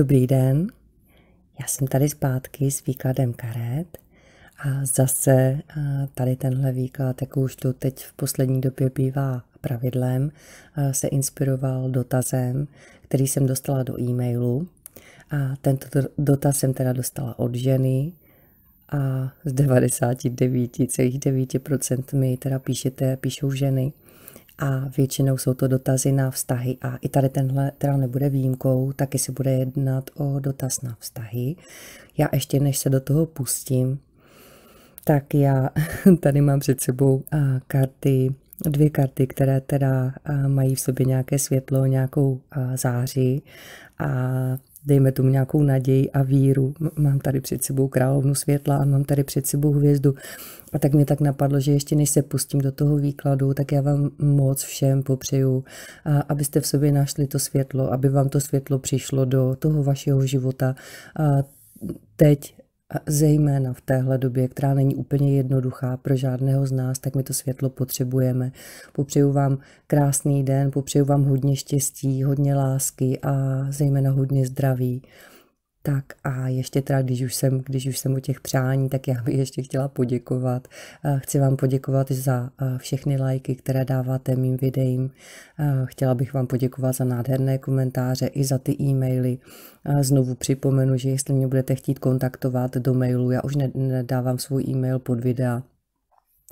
Dobrý den, já jsem tady zpátky s výkladem karet a zase eh, tady tenhle výklad, jako už to teď v poslední době bývá pravidlem, eh, se inspiroval dotazem, který jsem dostala do e-mailu. A tento dotaz jsem teda dostala od ženy a z 99,9% mi teda píšete, píšou ženy a většinou jsou to dotazy na vztahy a i tady tenhle teda nebude výjimkou, taky se bude jednat o dotaz na vztahy. Já ještě než se do toho pustím, tak já tady mám před sebou karty, dvě karty, které teda mají v sobě nějaké světlo, nějakou záři a dejme tomu nějakou naději a víru. Mám tady před sebou královnu světla a mám tady před sebou hvězdu. A tak mě tak napadlo, že ještě než se pustím do toho výkladu, tak já vám moc všem popřeju, abyste v sobě našli to světlo, aby vám to světlo přišlo do toho vašeho života. A teď a zejména v téhle době, která není úplně jednoduchá pro žádného z nás, tak my to světlo potřebujeme. Popřeju vám krásný den, popřeju vám hodně štěstí, hodně lásky a zejména hodně zdraví. Tak a ještě teda, když už, jsem, když už jsem u těch přání, tak já bych ještě chtěla poděkovat. Eh, chci vám poděkovat za eh, všechny lajky, které dáváte mým videím. Eh, chtěla bych vám poděkovat za nádherné komentáře i za ty e-maily. Znovu připomenu, že jestli mě budete chtít kontaktovat do mailu, já už nedávám svůj e-mail pod videa,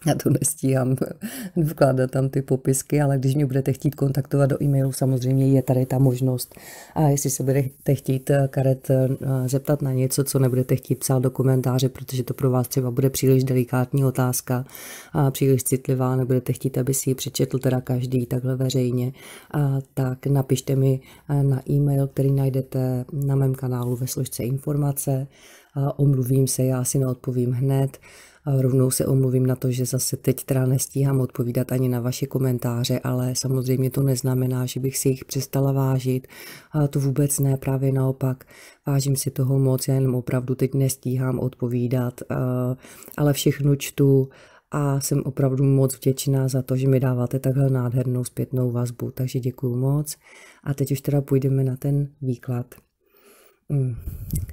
já to nestíhám vkládat tam ty popisky, ale když mě budete chtít kontaktovat do e-mailu, samozřejmě je tady ta možnost. A jestli se budete chtít eh, karet eh, zeptat na něco, co nebudete chtít psát do komentáře, protože to pro vás třeba bude příliš delikátní otázka a příliš citlivá, nebudete chtít, aby si ji přečetl teda každý takhle veřejně, a tak napište mi eh, na e-mail, který najdete na mém kanálu ve složce informace. A omluvím se, já si neodpovím hned a rovnou se omluvím na to, že zase teď teda nestíhám odpovídat ani na vaše komentáře, ale samozřejmě to neznamená, že bych si jich přestala vážit. A to vůbec ne, právě naopak. Vážím si toho moc, já jenom opravdu teď nestíhám odpovídat, ale všechno čtu a jsem opravdu moc vděčná za to, že mi dáváte takhle nádhernou zpětnou vazbu, takže děkuju moc. A teď už teda půjdeme na ten výklad. Hmm.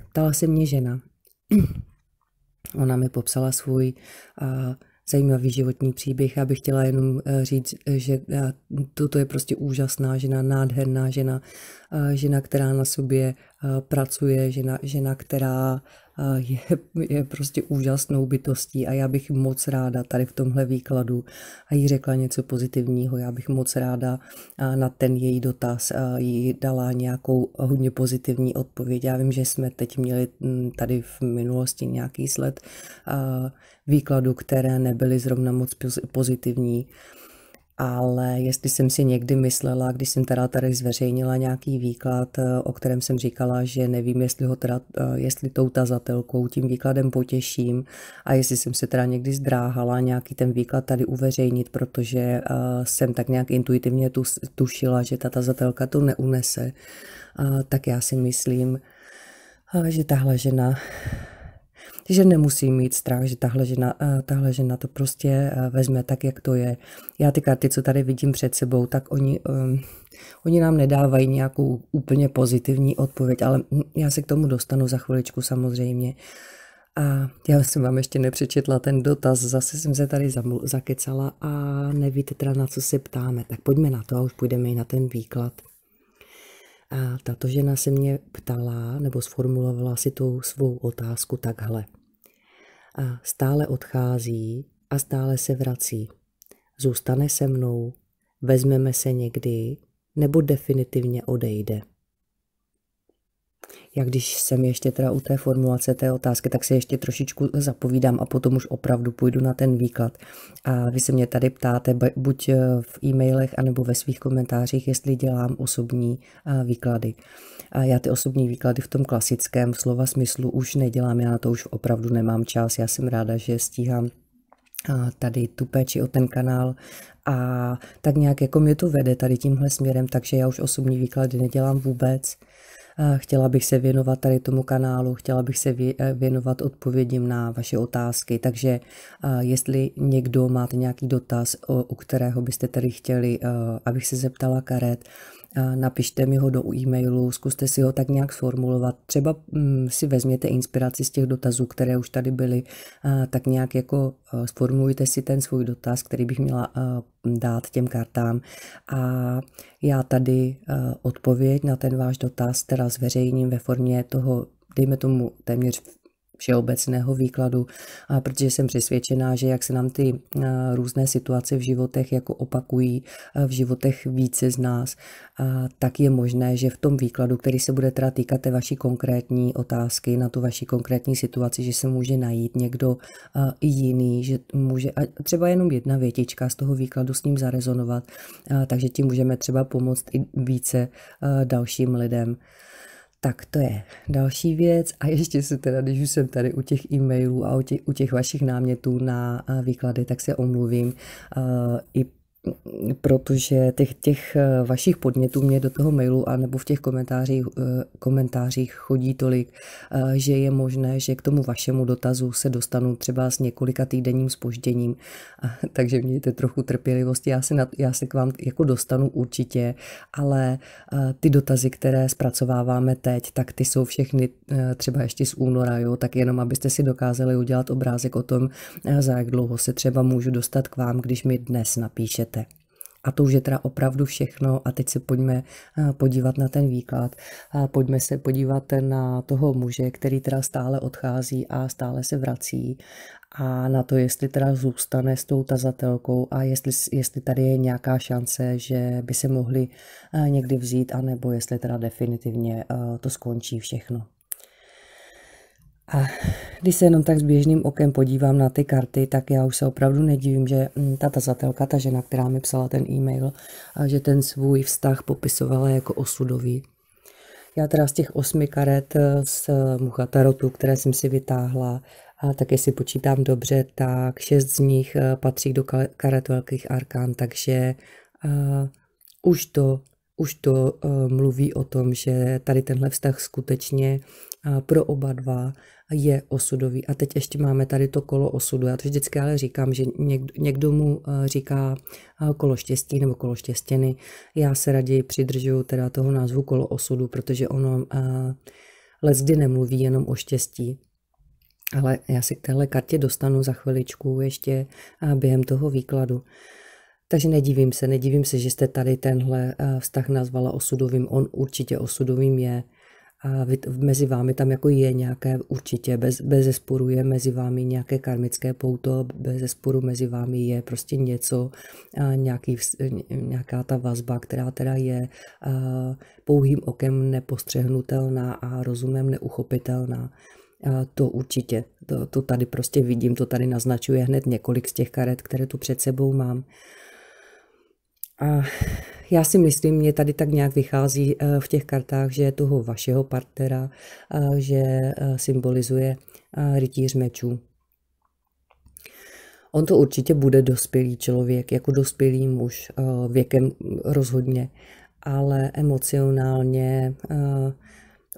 Ptala se mě žena. Ona mi popsala svůj eh, zajímavý životní příběh. Já bych chtěla jenom eh, říct, že eh, toto je prostě úžasná žena, nádherná žena, žena, která na sobě pracuje, žena, žena která je, je prostě úžasnou bytostí a já bych moc ráda tady v tomhle výkladu a jí řekla něco pozitivního. Já bych moc ráda na ten její dotaz jí dala nějakou hodně pozitivní odpověď. Já vím, že jsme teď měli mm, tady v minulosti nějaký sled výkladu, které nebyly zrovna moc pozitivní ale jestli jsem si někdy myslela, když jsem teda tady zveřejnila nějaký výklad, eh, o kterém jsem říkala, že nevím, jestli, ho teda, eh, jestli tou tazatelkou tím výkladem potěším a jestli jsem se teda někdy zdráhala nějaký ten výklad tady uveřejnit, protože eh, jsem tak nějak intuitivně tušila, že ta tazatelka to neunese, tak já si myslím, že tahle žena takže nemusím mít strach, že tahle žena, eh, tahle žena to prostě eh, vezme tak, jak to je. Já ty karty, co tady vidím před sebou, tak oni, um, oni nám nedávají nějakou úplně pozitivní odpověď, ale já se k tomu dostanu za chviličku samozřejmě. A já jsem vám ještě nepřečetla ten dotaz, zase jsem se tady zakecala a nevíte teda, na co se ptáme. Tak pojďme na to a už půjdeme i na ten výklad. A tato žena se mě ptala nebo sformulovala si tu svou otázku takhle. A stále odchází a stále se vrací. Zůstane se mnou, vezmeme se někdy nebo definitivně odejde. Já když jsem ještě teda u té formulace té otázky, tak se ještě trošičku zapovídám a potom už opravdu půjdu na ten výklad. A vy se mě tady ptáte buď eh, v e-mailech, anebo ve svých komentářích, jestli dělám osobní eh, výklady. A já ty osobní výklady v tom klasickém slova smyslu už nedělám, já na to už opravdu nemám čas, já jsem ráda, že stíhám eh, tady tu péči o ten kanál a tak nějak jako mě to vede tady tímhle směrem, takže já už osobní výklady nedělám vůbec. Eh, chtěla bych se věnovat tady tomu kanálu, chtěla bych se eh, věnovat odpovědím na vaše otázky, takže eh, jestli někdo máte nějaký dotaz, u kterého byste tady chtěli, abych se zeptala karet, napište mi ho do e-mailu, zkuste si ho tak nějak sformulovat. Třeba mm, si vezměte inspiraci z těch dotazů, které už tady byly, tak nějak jako e, sformulujte si ten svůj dotaz, který bych měla e, dát těm kartám. A já tady e, odpověď na ten váš dotaz teda zveřejním ve formě toho dejme tomu téměř všeobecného výkladu, a protože jsem přesvědčená, že jak se nám ty různé situace v životech jako opakují v životech více z nás, tak je možné, že v tom výkladu, který se bude teda týkat té vaší konkrétní otázky na tu vaší konkrétní situaci, že se může najít někdo jiný, že může a třeba jenom jedna větička z toho výkladu s ním zarezonovat, takže tím můžeme třeba pomoct i více dalším lidem. Tak to je další věc. A ještě se teda, když už jsem tady u těch e-mailů a u těch, u těch vašich námětů na výklady, tak se omluvím uh, i protože těch, těch eh, vašich podnětů mě do toho mailu a nebo v těch komentářích, eh, komentářích chodí tolik, eh, že je možné, že k tomu vašemu dotazu se dostanu třeba s několika týdenním spožděním, takže mějte trochu trpělivosti, já se, na, já se k vám jako dostanu určitě, ale ty dotazy, které zpracováváme teď, tak ty jsou všechny třeba ještě z února, jo? tak jenom abyste si dokázali udělat obrázek o tom, za jak dlouho se třeba můžu dostat k vám, když mi dnes napíšete a to už je teda opravdu všechno. A teď se pojďme eh, podívat na ten výklad. A pojďme se podívat na toho muže, který teda stále odchází a stále se vrací. A na to, jestli teda zůstane s tou tazatelkou a jestli, jestli tady je nějaká šance, že by se mohli eh, někdy vzít, anebo jestli teda definitivně eh, to skončí všechno. A když se jenom tak s běžným okem podívám na ty karty, tak já už se opravdu nedivím, že mm, ta tazatelka, ta žena, která mi psala ten e-mail, a že ten svůj vztah popisovala jako osudový. Já teda z těch osmi karet eh, z eh, mucha tarotu, které jsem si vytáhla, a tak jestli počítám dobře, tak šest z nich eh, patří do karet velkých arkán, takže uh, už to už to uh, mluví o tom, že tady tenhle vztah skutečně pro oba dva je osudový. A teď ještě máme tady to kolo osudu. Já to vždycky ale říkám, že někdo, někdo mu eh, říká eh, kolo štěstí nebo kolo štěstěny. Já se raději přidržuju teda toho názvu kolo osudu, protože ono eh, lezdy nemluví jenom o štěstí, ale já si k téhle kartě dostanu za chviličku ještě během toho výkladu. Takže nedivím se, nedivím se, že jste tady tenhle vztah nazvala osudovým. On určitě osudovým je a vy, mezi vámi tam jako je nějaké, určitě bez, bez zesporu je mezi vámi nějaké karmické pouto, bez zesporu mezi vámi je prostě něco, a nějaký, nějaká ta vazba, která teda je a, pouhým okem nepostřehnutelná a rozumem neuchopitelná. A to určitě, to, to tady prostě vidím, to tady naznačuje hned několik z těch karet, které tu před sebou mám. A já si myslím, mě tady tak nějak vychází eh, v těch kartách, že je toho vašeho partnera, eh, že eh, symbolizuje rytíř mečů. On to určitě bude dospělý člověk, jako dospělý muž, věkem rozhodně, ale emocionálně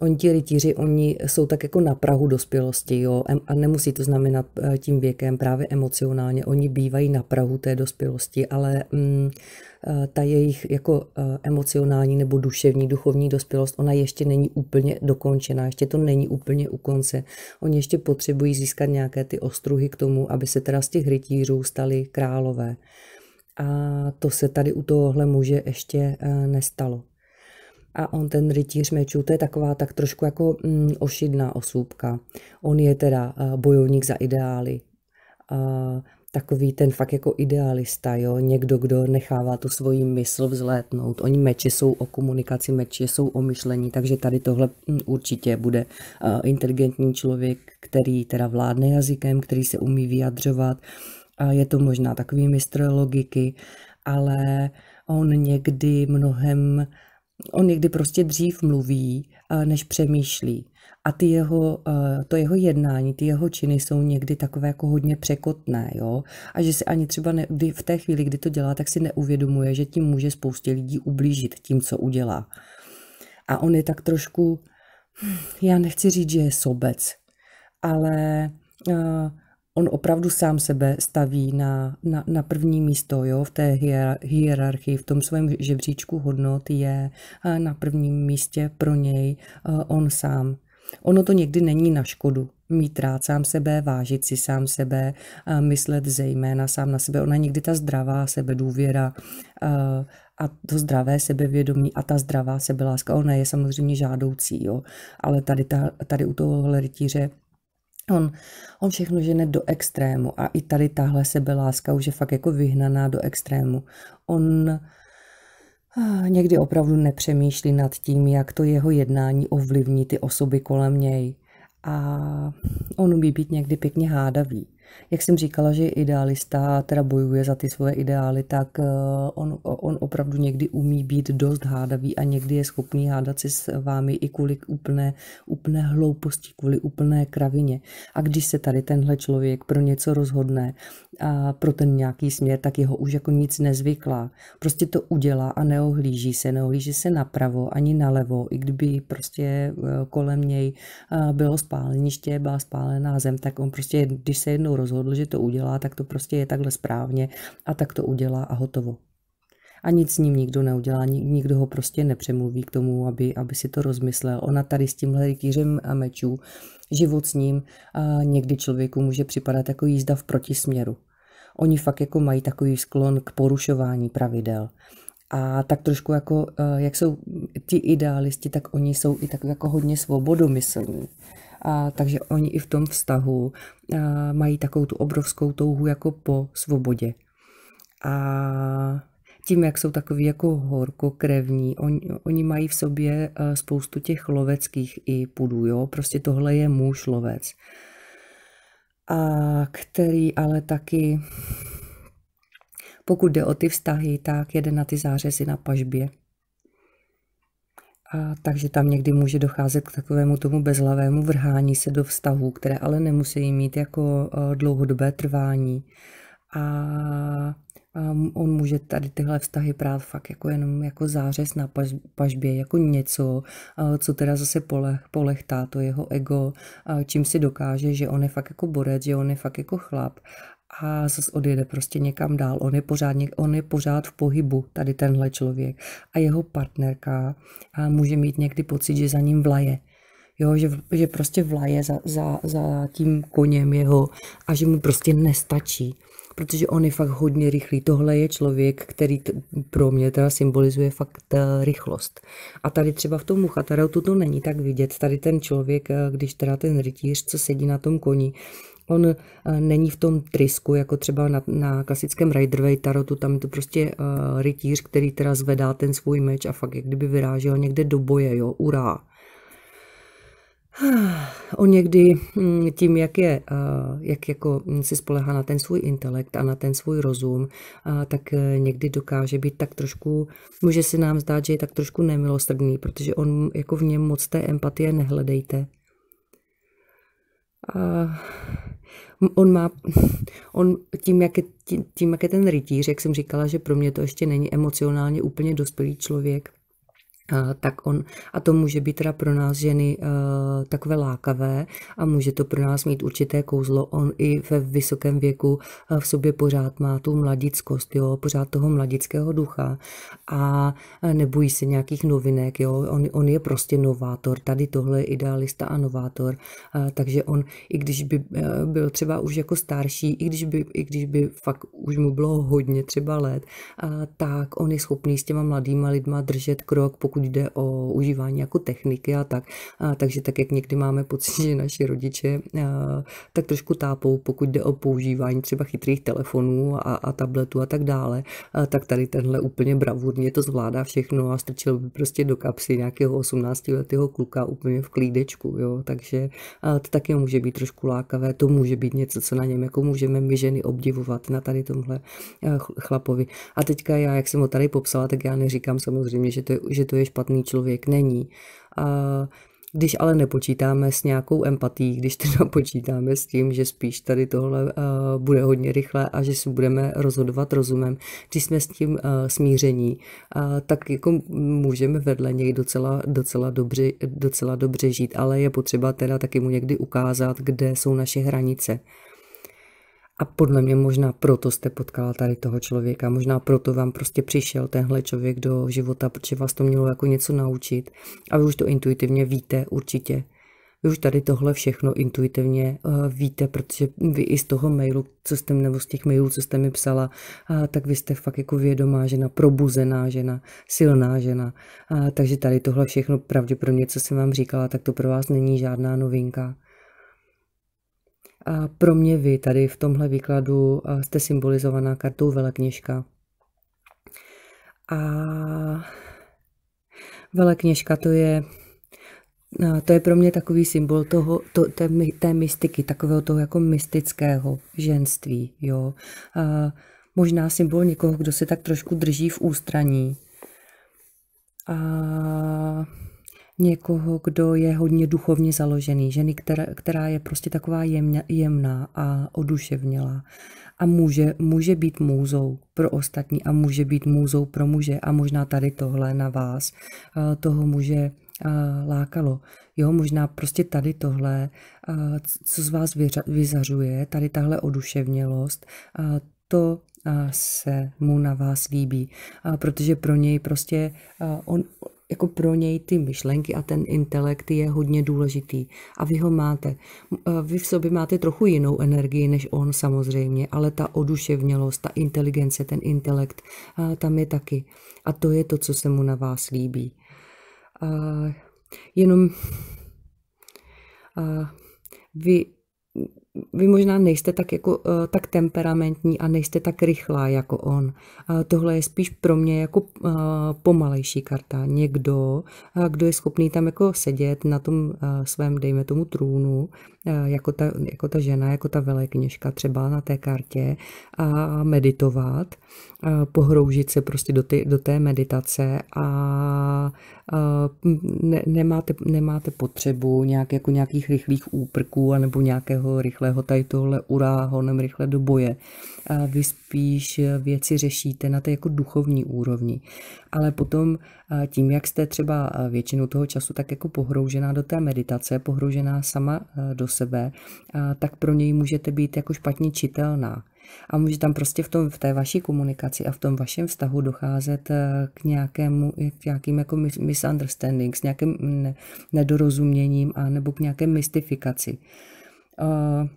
Oni ti rytíři, oni jsou tak jako na Prahu dospělosti, jo, a nemusí to znamenat tím věkem, právě emocionálně, oni bývají na Prahu té dospělosti, ale mm, Eh, ta jejich jako eh, emocionální nebo duševní, duchovní dospělost, ona ještě není úplně dokončená, ještě to není úplně u konce. Oni ještě potřebují získat nějaké ty ostruhy k tomu, aby se teda z těch rytířů stali králové. A to se tady u tohohle muže ještě eh, nestalo. A on ten rytíř mečů, to je taková tak trošku jako mm, ošidná osůbka. On je teda bojovník za ideály, takový ten fakt jako idealista, jo? někdo, kdo nechává tu svoji mysl vzlétnout. Oni meči jsou o komunikaci, meči jsou o myšlení, takže tady tohle mm, určitě bude eh, inteligentní člověk, který teda vládne jazykem, který se umí vyjadřovat. A je to možná takový mistr logiky, ale on někdy mnohem, on někdy prostě dřív mluví, eh, než přemýšlí a ty jeho, eh, to jeho jednání, ty jeho činy jsou někdy takové jako hodně překotné, jo? A že si ani třeba ne, v té chvíli, kdy to dělá, tak si neuvědomuje, že tím může spoustě lidí ublížit tím, co udělá. A on je tak trošku, já nechci říct, že je sobec, ale uh, on opravdu sám sebe staví na, na, na první místo, jo, v té hierarchii, v tom svém žebříčku hodnot je eh, na prvním místě pro něj on sám. Ono to někdy není na škodu. Mít rád sám sebe, vážit si sám sebe, a myslet zejména sám na sebe. Ona někdy ta zdravá sebedůvěra eh, a to zdravé sebevědomí a ta zdravá sebeláska, ona je samozřejmě žádoucí, jo. ale tady, ta, tady u toho rytíře On, on všechno žene do extrému a i tady tahle sebeláska už je fakt jako vyhnaná do extrému. On Někdy opravdu nepřemýšlí nad tím, jak to jeho jednání ovlivní ty osoby kolem něj. A on umí být někdy pěkně hádavý. Jak jsem říkala, že idealista teda bojuje za ty svoje ideály, tak eh, on, on opravdu někdy umí být dost hádavý a někdy je schopný hádat si s vámi i kvůli úplné, úplné hlouposti, kvůli úplné kravině. A když se tady tenhle člověk pro něco rozhodne, a pro ten nějaký směr, tak jeho už jako nic nezvyklá. Prostě to udělá a neohlíží se, neohlíží se napravo ani nalevo, i kdyby prostě eh, kolem něj eh, bylo spáleniště, byla spálená zem, tak on prostě, když se jednou rozhodl, že to udělá, tak to prostě je takhle správně a tak to udělá a hotovo. A nic s ním nikdo neudělá, nikdo ho prostě nepřemluví k tomu, aby, aby si to rozmyslel. Ona tady s tímhle rytířem a mečů, život s ním, a někdy člověku může připadat jako jízda v protisměru. Oni fakt jako mají takový sklon k porušování pravidel. A tak trošku jako, eh, jak jsou ti idealisti, tak oni jsou i tak jako hodně svobodomyslní. A, takže oni i v tom vztahu a, mají takovou tu obrovskou touhu jako po svobodě. A tím, jak jsou takový jako horkokrevní, oni, oni mají v sobě spoustu těch loveckých i pudů, jo? prostě tohle je muž lovec, a který ale taky, pokud jde o ty vztahy, tak jede na ty zářezy na pažbě a takže tam někdy může docházet k takovému tomu bezhlavému vrhání se do vztahů, které ale nemusí mít jako e, dlouhodobé trvání. A on může tady tyhle vztahy prát fakt jako jenom jako zářez na pažbě, jako něco, e, co teda zase polechtá to jeho ego, e, čím si dokáže, že on je fakt jako borec, že on je fakt jako chlap a zase odjede prostě někam dál. On je, pořád, on je pořád v pohybu, tady tenhle člověk. A jeho partnerka a může mít někdy pocit, že za ním vlaje. Jo, že, že prostě vlaje za, za, za tím koněm jeho a že mu prostě nestačí protože on je fakt hodně rychlý. Tohle je člověk, který t- pro mě teda symbolizuje fakt uh, rychlost. A tady třeba v tom muchatarotu to není tak vidět. Tady ten člověk, eh, když teda ten rytíř, co sedí na tom koni, on eh, není v tom trysku, jako třeba na, na klasickém Riderway tarotu, tam je to prostě uh, rytíř, který teda zvedá ten svůj meč a fakt jak kdyby vyrážel někde do boje, jo, urá. On někdy hm, tím, jak, je, eh, jak jako si spolehá na ten svůj intelekt a na ten svůj rozum, tak někdy dokáže být tak trošku, může si nám zdát, že je tak trošku nemilosrdný, protože on jako v něm moc té empatie nehledejte. A on má, on tím jak, je, tím, jak je ten rytíř, jak jsem říkala, že pro mě to ještě není emocionálně úplně dospělý člověk, tak on, a to může být teda pro nás ženy uh, takové lákavé a může to pro nás mít určité kouzlo. On i ve vysokém věku uh, v sobě pořád má tu mladickost, jo, pořád toho mladického ducha a eh, nebojí se nějakých novinek, jo, on, on je prostě novátor, tady tohle je idealista a novátor, uh, takže on, i když by uh, byl třeba už jako starší, i když by, i když by fakt už mu bylo hodně třeba let, uh, tak on je schopný s těma mladýma lidma držet krok, pokud pokud jde o užívání jako techniky a tak. A takže tak, jak někdy máme pocit, že naši rodiče tak trošku tápou, pokud jde o používání třeba chytrých telefonů a, a tabletů a tak dále, a tak tady tenhle úplně bravurně to zvládá všechno a strčil by prostě do kapsy nějakého 18-letého kluka úplně v klídečku, jo, takže to taky může být trošku lákavé, to může být něco, co na něm jako můžeme my ženy obdivovat na tady tomhle chlapovi. A teďka já, jak jsem ho tady popsala, tak já neříkám samozřejmě, že to je, že to je špatný člověk není. A když ale nepočítáme s nějakou empatí, když teda počítáme s tím, že spíš tady tohle uh, bude hodně rychle a že si budeme rozhodovat rozumem, když jsme s tím uh, smíření, uh, tak jako můžeme vedle něj docela, docela, dobře, docela dobře žít, ale je potřeba teda taky mu někdy ukázat, kde jsou naše hranice. A podle mě možná proto jste potkala tady toho člověka, možná proto vám prostě přišel tenhle člověk do života, protože vás to mělo jako něco naučit a vy už to intuitivně víte určitě. Vy už tady tohle všechno intuitivně uh, víte, protože vy i z toho mailu, co jste, nebo z těch mailů, co jste mi psala, uh, tak vy jste fakt jako vědomá žena, probuzená žena, silná žena. Uh, takže tady tohle všechno pravděpodobně, co jsem vám říkala, tak to pro vás není žádná novinka. A pro mě vy tady v tomhle výkladu jste symbolizovaná kartou velekněžka. A velekněžka to je to je pro mě takový symbol toho, to, té, té mystiky, takového toho jako mystického ženství. Jo. A možná symbol někoho, kdo se tak trošku drží v ústraní. A někoho, kdo je hodně duchovně založený, ženy, která, která je prostě taková jemná, jemná a oduševnělá a může, může být můzou pro ostatní a může být můzou pro muže a možná tady tohle na vás eh, toho muže eh, lákalo. Jo, možná prostě tady tohle, eh, co z vás vyzařuje, tady tahle oduševnělost, to se mu na vás líbí, protože pro něj prostě on, jako pro něj ty myšlenky a ten intelekt je hodně důležitý. A vy ho máte. Eh, vy v sobě máte trochu jinou energii než on samozřejmě, ale ta oduševnělost, ta inteligence, ten intelekt tam je taky. A to je to, co se mu na vás líbí. jenom vy vy možná nejste tak, jako, eh, tak temperamentní a nejste tak rychlá jako on. Tohle je spíš pro mě jako eh, pomalejší karta. Někdo, eh, kdo je schopný tam jako sedět na tom svém, dejme tomu, trůnu, jako ta, jako ta žena, jako ta velekněžka třeba na té kartě a meditovat Eh, pohroužit se prostě do, ty, do té meditace a eh, ne, nemáte, nemáte potřebu nějak, jako nějakých rychlých úprků nebo nějakého rychlého tady tohle urá, honem rychle do boje. A eh, vy spíš věci řešíte na té jako duchovní úrovni. Ale potom tím, jak jste třeba většinu toho času tak jako pohroužená do té meditace, pohroužená sama do sebe, tak pro něj můžete být jako špatně čitelná. A může tam prostě v, tom, v té vaší komunikaci a v tom vašem vztahu docházet eh, k nějakému, k nějakým jako misunderstanding, s nějakým ne, nedorozuměním a nebo k nějaké mystifikaci. Uh,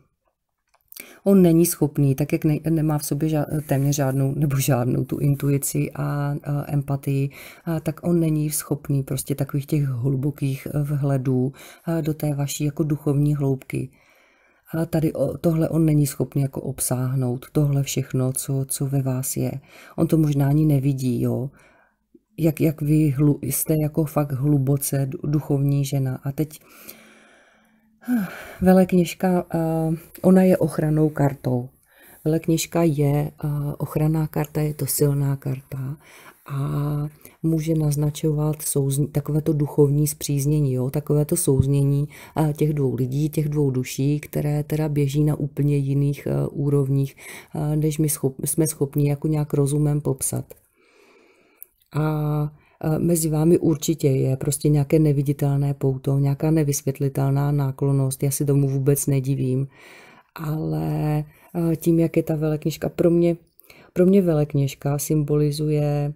On není schopný, tak jak ne, nemá v sobě ža, téměř žádnou nebo žádnou tu intuici a, a eh, empatii, a, tak on není schopný prostě takových těch hlubokých vhledů a, do té vaší jako duchovní hloubky. A tady o, tohle on není schopný jako obsáhnout, tohle všechno, co, co ve vás je. On to možná ani nevidí, jo. Jak, jak vy hlu, jste jako fakt hluboce duchovní žena. A teď ah, velekněžka, ona je ochranou kartou. Velekněžka je ochranná karta, je to silná karta a může naznačovat souzn- takovéto to duchovní zpříznění, jo? takovéto to souznění těch dvou lidí, těch dvou duší, které teda běží na úplně jiných e, úrovních, e, než my schop, jsme schopni jako nějak rozumem popsat. A e, mezi vámi určitě je prostě nějaké neviditelné pouto, nějaká nevysvětlitelná náklonost, já si tomu vůbec nedivím, ale tím, jak je ta veleknižka pro mě pro mě velekněžka symbolizuje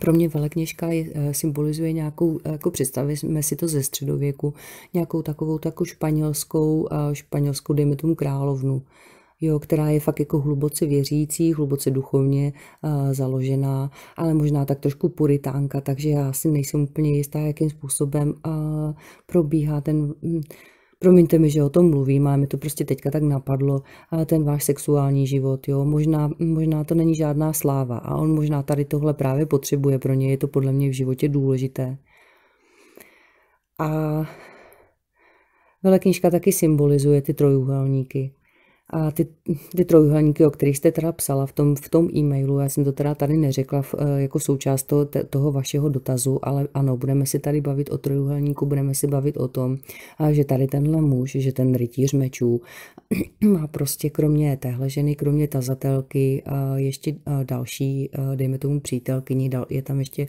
pro mě velekněžka e, symbolizuje nějakou, jako představíme si to ze středověku, nějakou takovou takovou španělskou, španělskou, dejme tomu královnu, jo, která je fakt jako hluboce věřící, hluboce duchovně založená, ale možná tak trošku puritánka, takže já si nejsem úplně jistá, jakým způsobem probíhá ten promiňte mi, že o tom mluvím, ale mi to prostě teďka tak napadlo, ten váš sexuální život, jo, možná, možná to není žádná sláva a on možná tady tohle právě potřebuje, pro ně je to podle mě v životě důležité. A knižka taky symbolizuje ty trojuhelníky. A ty, ty trojuhelníky, o kterých jste teda psala v tom, v tom e-mailu, já jsem to teda tady neřekla eh, jako součást toho, toho vašeho dotazu, ale ano, budeme si tady bavit o trojuhelníku, budeme si bavit o tom, že tady tenhle muž, že ten rytíř mečů má prostě kromě téhle ženy, kromě tazatelky, ještě další, dejme tomu přítelkyni, je tam ještě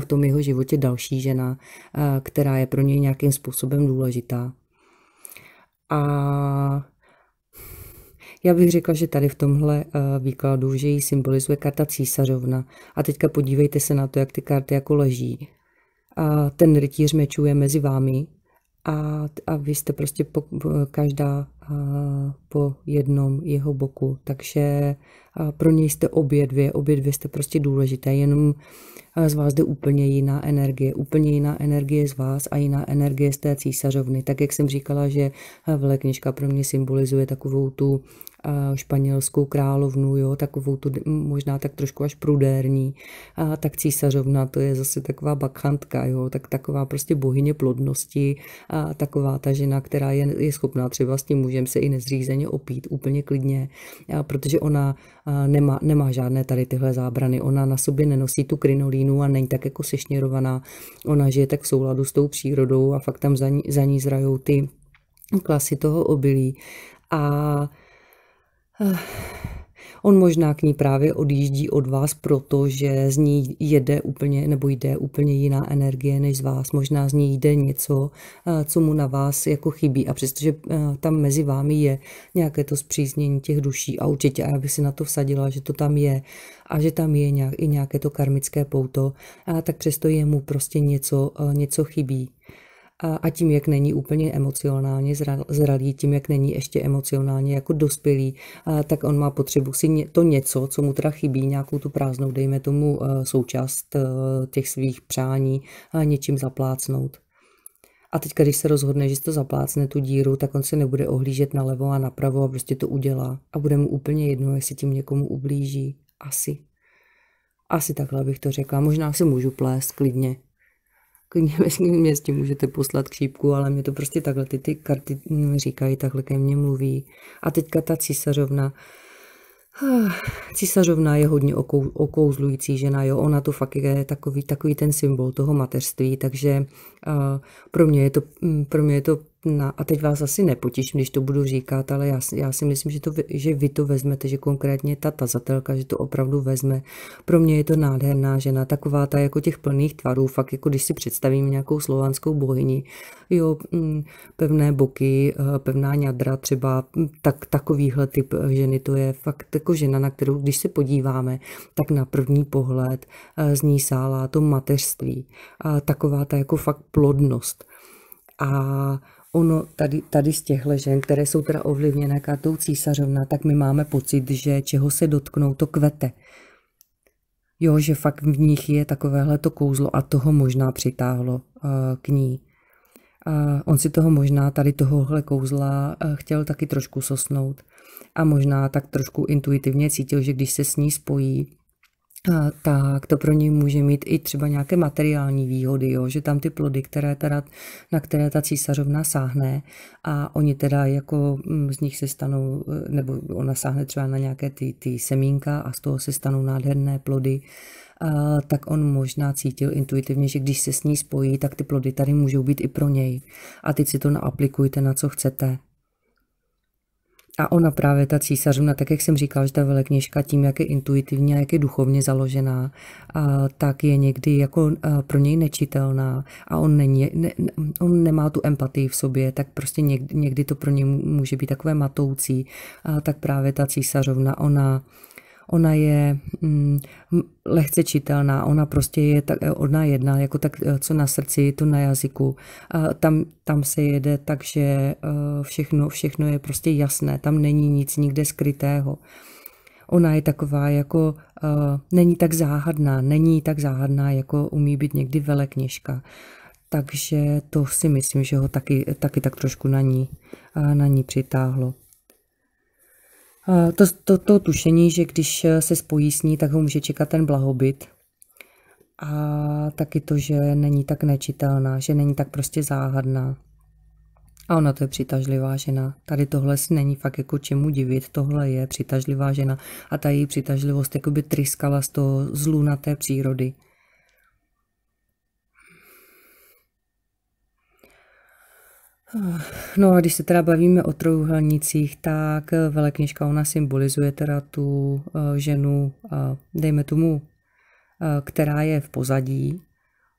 v tom jeho životě další žena, která je pro něj nějakým způsobem důležitá. A já bych řekla, že tady v tomhle eh, výkladu, že ji symbolizuje karta císařovna. A teďka podívejte se na to, jak ty karty jako leží. A ten rytíř mečů je mezi vámi a, a vy jste prostě po, každá eh, po jednom jeho boku, takže eh, pro něj jste obě dvě, obě dvě jste prostě důležité, jenom z vás jde úplně jiná energie, úplně jiná energie z vás a jiná energie z té císařovny, tak jak jsem říkala, že velekněžka pro mě symbolizuje takovou tu španělskou královnu, jo, takovou tu možná tak trošku až prudérní, a tak císařovna, to je zase taková bakantka, jo, tak taková prostě bohyně plodnosti, a taková ta žena, která je, je schopná třeba s tím mužem se i nezřízeně opít úplně klidně, a protože ona a nemá, nemá žádné tady tyhle zábrany, ona na sobě nenosí tu krinolínu a není tak jako sešněrovaná, ona žije tak v souladu s tou přírodou a fakt tam za ní, za ní zrajou ty klasy toho obilí. A On možná k ní právě odjíždí od vás, protože z ní jede úplně nebo jde úplně jiná energie než z vás. Možná z ní jde něco, eh, co mu na vás jako chybí. A přestože eh, tam mezi vámi je nějaké to zpříznění těch duší a určitě a já bych si na to vsadila, že to tam je a že tam je nějak, i nějaké to karmické pouto, a eh, tak přesto je mu prostě něco, něco chybí a, tím, jak není úplně emocionálně zralý, tím, jak není ještě emocionálně jako dospělý, tak on má potřebu si to něco, co mu teda chybí, nějakou tu prázdnou, dejme tomu e, součást e, těch svých přání, něčím zaplácnout. A teď, když se rozhodne, že si to zaplácne tu díru, tak on se nebude ohlížet nalevo a napravo a prostě to udělá. A bude mu úplně jedno, jestli tím někomu ublíží. Asi. Asi takhle bych to řekla. Možná si můžu plést klidně klidně ve svým městě můžete poslat křípku, ale mě to prostě takhle ty, ty karty říkají, takhle ke mně mluví. A teďka ta císařovna, ah, Císařovna je hodně okou, okouzlující žena, jo, ona to fakt je takový, takový ten symbol toho mateřství, takže uh, pro, mě je to, mm, pro mě je to na, a teď vás asi nepotěším, když to budu říkat, ale já, já si myslím, že, to, že vy to vezmete, že konkrétně ta tazatelka, že to opravdu vezme. Pro mě je to nádherná žena, taková ta jako těch plných tvarů, fakt jako když si představím nějakou slovanskou bohyni, jo, mm, pevné boky, eh, pevná ňadra třeba, mm, tak takovýhle typ eh, ženy to je fakt jako žena, na kterou když se podíváme, tak na první pohled eh, z ní sálá to mateřství, taková ta jako fakt plodnost. A ono tady, tady z těchto žen, které jsou teda ovlivněné kartou císařovna, tak my máme pocit, že čeho se dotknou, to kvete. Jo, že fakt v nich je takovéhle to kouzlo a toho možná přitáhlo uh, k ní. A eh, on si toho možná tady tohohle kouzla uh, chtěl taky trošku sosnout a možná tak trošku intuitivně cítil, že když se s ní spojí, tak to pro něj může mít i třeba nějaké materiální výhody, jo? že tam ty plody, které teda, na které ta císařovna sáhne a oni teda jako mm, z nich se stanou, eh, nebo ona sáhne třeba na nějaké ty, ty semínka a z toho se stanou nádherné plody, a tak on možná cítil intuitivně, že když se s ní spojí, tak ty plody tady můžou být i pro něj. A teď si to naaplikujte na co chcete. A ona právě, ta císařuna, tak jak jsem říkal, že ta velekněžka tím, jak je intuitivní a jak je duchovně založená, a, tak je někdy jako a, e, pro něj nečitelná a on, není, ne, on nemá tu empatii v sobě, tak prostě někdy, někdy to pro něj může být takové matoucí. A, tak právě ta císařovna, ona ona je mm, lehce čitelná, ona prostě je tak, eh, ona jedna, jako tak, eh, co na srdci, to na jazyku. A tam, tam se jede takže eh, všechno, všechno je prostě jasné, tam není nic nikde skrytého. Ona je taková jako, uh, není tak záhadná, není tak záhadná, jako umí být někdy velekněžka. Takže to si myslím, že ho taky, taky tak trošku na ní, na ní přitáhlo. Eh, to, to, to tušení, že když eh, se spojí s ní, tak ho může čekat ten blahobyt. A taky to, že není tak nečitelná, že není tak prostě záhadná. A ona to je přitažlivá žena. Tady tohle není fakt jako čemu divit, tohle je přitažlivá žena. A ta její přitažlivost jakoby tryskala z toho zlu na té přírody. No a když se teda bavíme o trojuhelnicích, tak eh, velekněžka ona symbolizuje teda tu eh, ženu, dejme tomu, eh, která je v pozadí.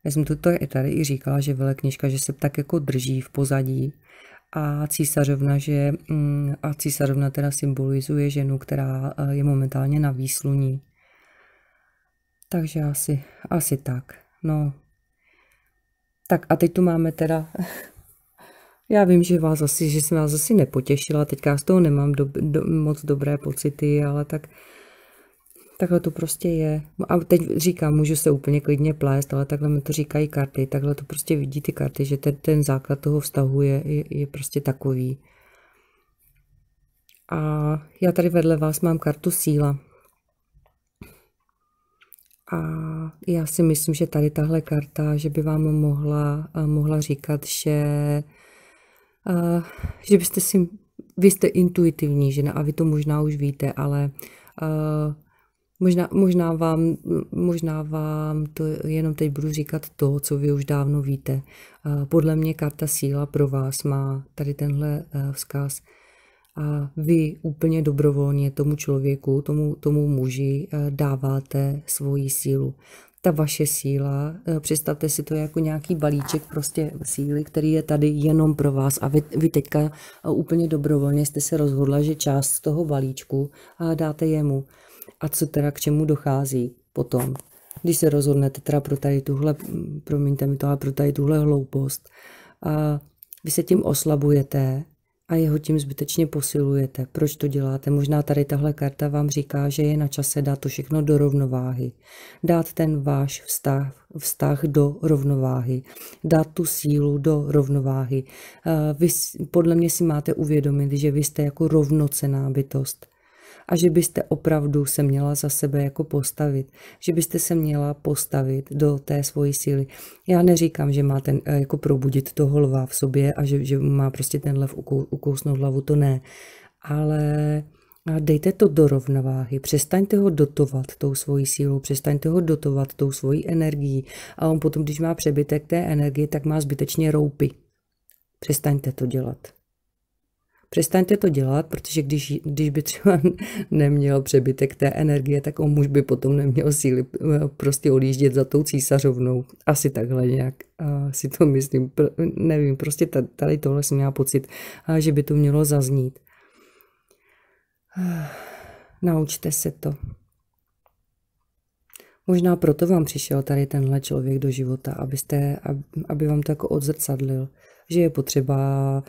Já jsem to tady i říkala, že velekněžka, že se tak jako drží v pozadí a císařovna, že, mm, a císařovna teda symbolizuje ženu, která je momentálně na výsluní. Takže asi, asi tak. No. Tak a teď tu máme teda já vím, že, vás asi, že jsem vás asi nepotěšila, teďka z toho nemám do, do, moc dobré pocity, ale tak takhle to prostě je. A teď říkám, můžu se úplně klidně plést, ale takhle mi to říkají karty, takhle to prostě vidí ty karty, že ten, ten základ toho vztahu je, je, je prostě takový. A já tady vedle vás mám kartu síla. A já si myslím, že tady tahle karta, že by vám mohla, mohla říkat, že uh, že byste si, vy jste intuitivní žena a vy to možná už víte, ale uh, možná, možná, vám, možná vám to jenom teď budu říkat to, co vy už dávno víte. Uh, podle mě karta síla pro vás má tady tenhle uh, vzkaz a vy úplně dobrovolně tomu člověku, tomu, tomu muži dáváte svoji sílu ta vaše síla, eh, představte si to jako nějaký balíček prostě síly, který je tady jenom pro vás a vy, vy teďka eh, úplně dobrovolně jste se rozhodla, že část z toho balíčku eh, dáte jemu. A co teda k čemu dochází potom? Když se rozhodnete teda pro tady tuhle, mm, promiňte mi to, ale pro tady tuhle hloupost, a vy se tím oslabujete, a jeho tím zbytečně posilujete. Proč to děláte? Možná tady tahle karta vám říká, že je na čase dát to všechno do rovnováhy. Dát ten váš vztah, vztah do rovnováhy. Dát tu sílu do rovnováhy. Eh, vy, podle mě si máte uvědomit, že vy jste jako rovnocená bytost a že byste opravdu se měla za sebe jako postavit, že byste se měla postavit do té svojí síly. Já neříkám, že má ten, eh, jako probudit toho lva v sobě a že, že má prostě ten lev ukousnout hlavu, to ne. Ale dejte to do rovnováhy, přestaňte ho dotovat tou svojí sílou, přestaňte ho dotovat tou svojí energií a on potom, když má přebytek té energie, tak má zbytečně roupy. Přestaňte to dělat. Přestaňte to dělat, protože když, když by třeba neměl přebytek té energie, tak on muž by potom neměl síly eh, prostě odjíždět za tou císařovnou. Asi takhle nějak a si to myslím. Nevím, prostě tady tohle jsem měla pocit, že by to mělo zaznít. Naučte se to. Možná proto vám přišel tady tenhle člověk do života, abyste, aby vám to jako odzrcadlil že je potřeba eh,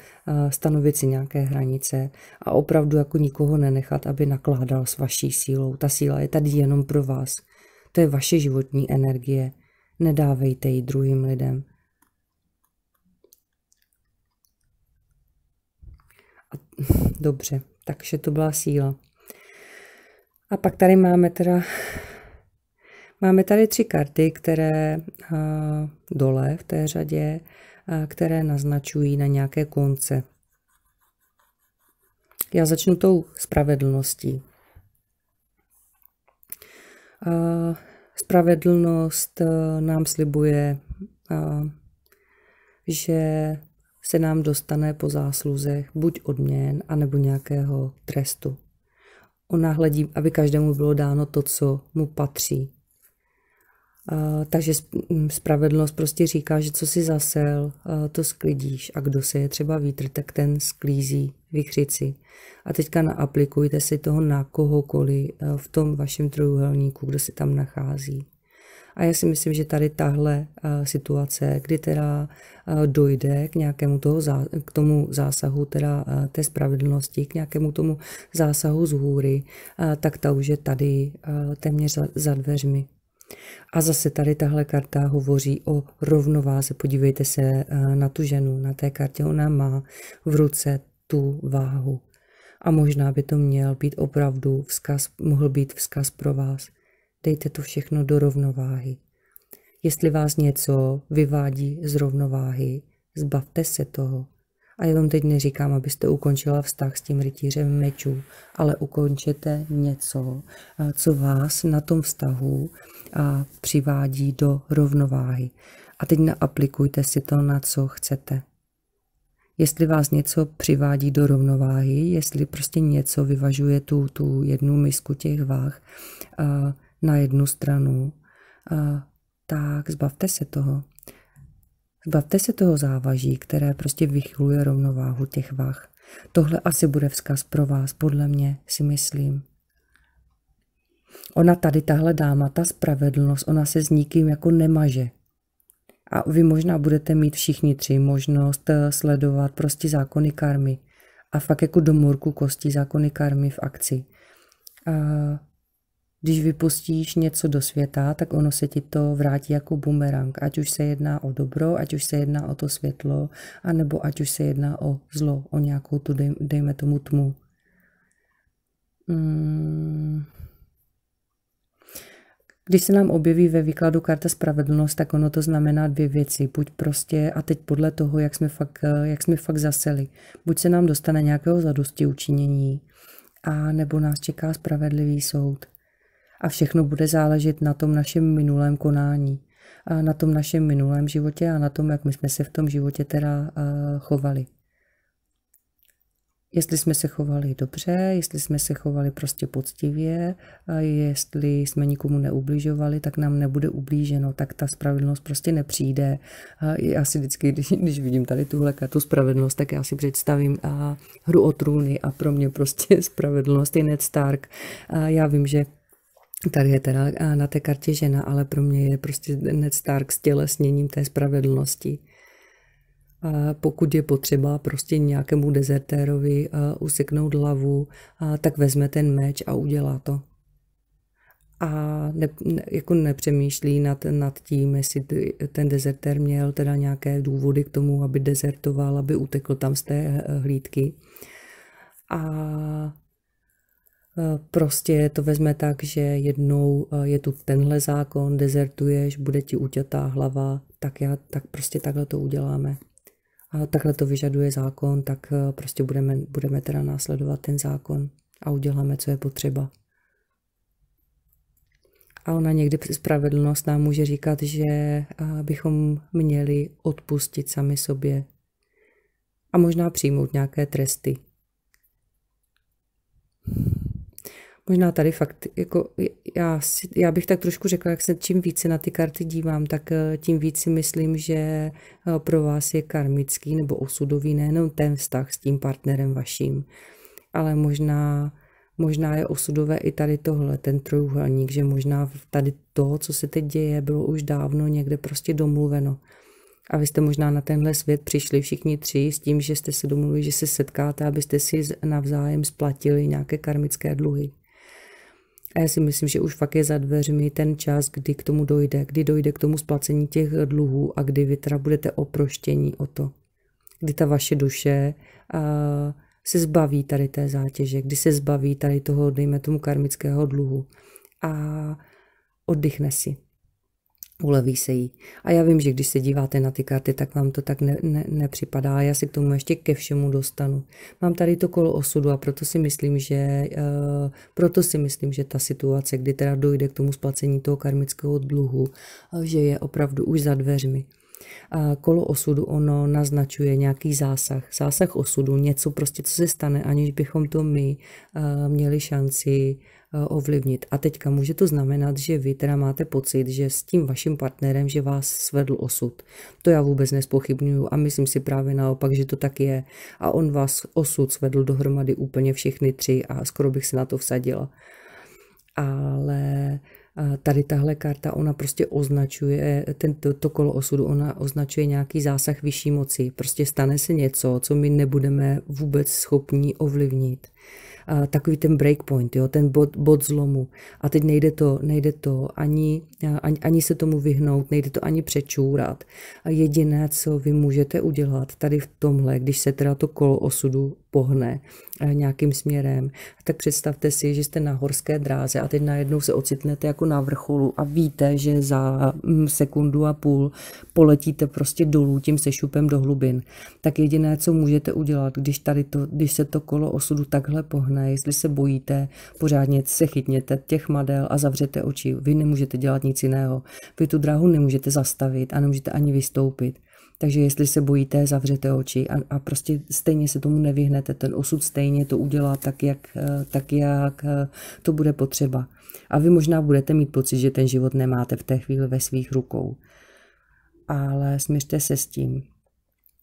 stanovit si nějaké hranice a opravdu jako nikoho nenechat, aby nakládal s vaší sílou. Ta síla je tady jenom pro vás. To je vaše životní energie. Nedávejte ji druhým lidem. Dobře, takže to byla síla. A pak tady máme teda, máme tady tři karty, které a, eh, dole v té řadě Eh, které naznačují na nějaké konce. Já začnu tou spravedlností. Eh, spravedlnost eh, nám slibuje, že se nám dostane po zásluze buď odměn, anebo nějakého trestu. Ona hledí, aby každému bylo dáno to, co mu patří. Eh, takže mm, spravedlnost prostě říká, že co si zasel, eh, to sklidíš a kdo se je třeba vítr, tak ten sklízí vychřici. A teďka naaplikujte si toho na kohokoliv eh, v tom vašem trojuhelníku, kdo se tam nachází. A já si myslím, že tady tahle situace, kdy teda dojde k nějakému toho, k tomu zásahu, teda té spravedlnosti, k nějakému tomu zásahu z hůry, tak ta už je tady téměř za, za dveřmi. A zase tady tahle karta hovoří o rovnováze. Podívejte se eh, na tu ženu, na té kartě. Ona má v ruce tu váhu. A možná by to měl být opravdu vzkaz, mohl být vzkaz pro vás. Dejte to všechno do rovnováhy. Jestli vás něco vyvádí z rovnováhy, zbavte se toho. A já vám teď neříkám, abyste ukončila vztah s tím rytířem mečů, ale ukončete něco, eh, co vás na tom vztahu a přivádí do rovnováhy. A teď naaplikujte si to, na co chcete. Jestli vás něco přivádí do rovnováhy, jestli prostě něco vyvažuje tu, tu jednu misku těch váh a, na jednu stranu, a, tak zbavte se toho. Zbavte se toho závaží, které prostě vychyluje rovnováhu těch váh. Tohle asi bude vzkaz pro vás, podle mě si myslím. Ona tady, tahle dáma, ta spravedlnost, ona se s nikým jako nemaže. A vy možná budete mít všichni tři možnost eh, sledovat prostě zákony karmy. A fakt jako do morku kostí zákony karmy v akci. A když vypustíš něco do světa, tak ono se ti to vrátí jako bumerang, ať už se jedná o dobro, ať už se jedná o to světlo, anebo ať už se jedná o zlo, o nějakou tu, dejme tomu, tmu. Hmm. Když se nám objeví ve výkladu karta spravedlnost, tak ono to znamená dvě věci. Buď prostě, a teď podle toho, jak jsme fakt, eh, jak jsme fakt zaseli, buď se nám dostane nějakého zadosti učinění, a nebo nás čeká spravedlivý soud. A všechno bude záležet na tom našem minulém konání, a na tom našem minulém životě a na tom, jak my jsme se v tom životě teda eh, chovali jestli jsme se chovali dobře, jestli jsme se chovali prostě poctivě, a jestli jsme nikomu neubližovali, tak nám nebude ublíženo, tak ta spravedlnost prostě nepřijde. A já si vždycky, když, když vidím tady tuhle tu spravedlnost, tak já si představím a hru o trůny a pro mě prostě spravedlnost je Ned Stark. A já vím, že Tady je teda na té kartě žena, ale pro mě je prostě Ned Stark s tělesněním té spravedlnosti pokud je potřeba prostě nějakému dezertérovi useknout hlavu, tak vezme ten meč a udělá to. A ne, ne, jako nepřemýšlí nad, nad tím, jestli ten dezertér měl teda nějaké důvody k tomu, aby dezertoval, aby utekl tam z té eh, hlídky. A eh, Prostě to vezme tak, že jednou eh, je tu tenhle zákon, dezertuješ, bude ti utětá hlava, tak, já, tak prostě takhle to uděláme takhle to vyžaduje zákon, tak eh, prostě budeme, budeme teda následovat ten zákon a uděláme, co je potřeba. A ona někdy spravedlnost nám může říkat, že eh, bychom měli odpustit sami sobě a možná přijmout nějaké tresty. možná tady fakt, jako já, si, já bych tak trošku řekla, jak se čím více na ty karty dívám, tak eh, tím víc si myslím, že eh, pro vás je karmický nebo osudový nejenom ten vztah s tím partnerem vaším, ale možná, možná je osudové i tady tohle, ten trojuhelník, že možná tady to, co se teď děje, bylo už dávno někde prostě domluveno. A vy jste možná na tenhle svět přišli všichni tři s tím, že jste se domluvili, že se setkáte, abyste si navzájem splatili nějaké karmické dluhy. A já si myslím, že už fakt je za dveřmi ten čas, kdy k tomu dojde, kdy dojde k tomu splacení těch dluhů a kdy vy teda budete oproštění o to. Kdy ta vaše duše uh, se zbaví tady té zátěže, kdy se zbaví tady toho, dejme tomu, karmického dluhu a oddychne si uleví se jí. A já vím, že když se díváte na ty karty, tak vám to tak ne, ne, nepřipadá. Já se k tomu ještě ke všemu dostanu. Mám tady to kolo osudu a proto si myslím, že uh, proto si myslím, že ta situace, kdy teda dojde k tomu splacení toho karmického dluhu, eh, že je opravdu už za dveřmi. A kolo osudu, ono naznačuje nějaký zásah, zásah osudu, něco prostě, co se stane, aniž bychom to my uh, měli šanci Eh, ovlivnit. A teďka může to znamenat, že vy teda máte pocit, že s tím vaším partnerem, že vás svedl osud. To já vůbec nespochybnuju a myslím si právě naopak, že to tak je. A on vás osud svedl dohromady úplně všechny tři a skoro bych se na to vsadila. Ale eh, tady tahle karta, ona prostě označuje, tento to kolo osudu, ona označuje nějaký zásah vyšší moci. Prostě stane se něco, co my nebudeme vůbec schopni ovlivnit takový ten breakpoint, jo, ten bod, bod zlomu. A teď nejde to, nejde to ani, ani, ani se tomu vyhnout, nejde to ani přečůrat. A jediné, co vy můžete udělat tady v tomhle, když se teda to kolo osudu pohne eh, nějakým směrem. Tak představte si, že jste na horské dráze a teď najednou se ocitnete jako na vrcholu a víte, že za mm, sekundu a půl poletíte prostě dolů tím sešupem do hlubin. Tak jediné, co můžete udělat, když, tady to, když se to kolo osudu takhle pohne, jestli se bojíte, pořádně se chytněte těch madel a zavřete oči. Vy nemůžete dělat nic jiného. Vy tu dráhu nemůžete zastavit a nemůžete ani vystoupit. Takže jestli se bojíte, zavřete oči a, a prostě stejně se tomu nevyhnete. Ten osud stejně to udělá tak jak, eh, tak, jak eh, to bude potřeba. A vy možná budete mít pocit, že ten život nemáte v té chvíli ve svých rukou. Ale směřte se s tím.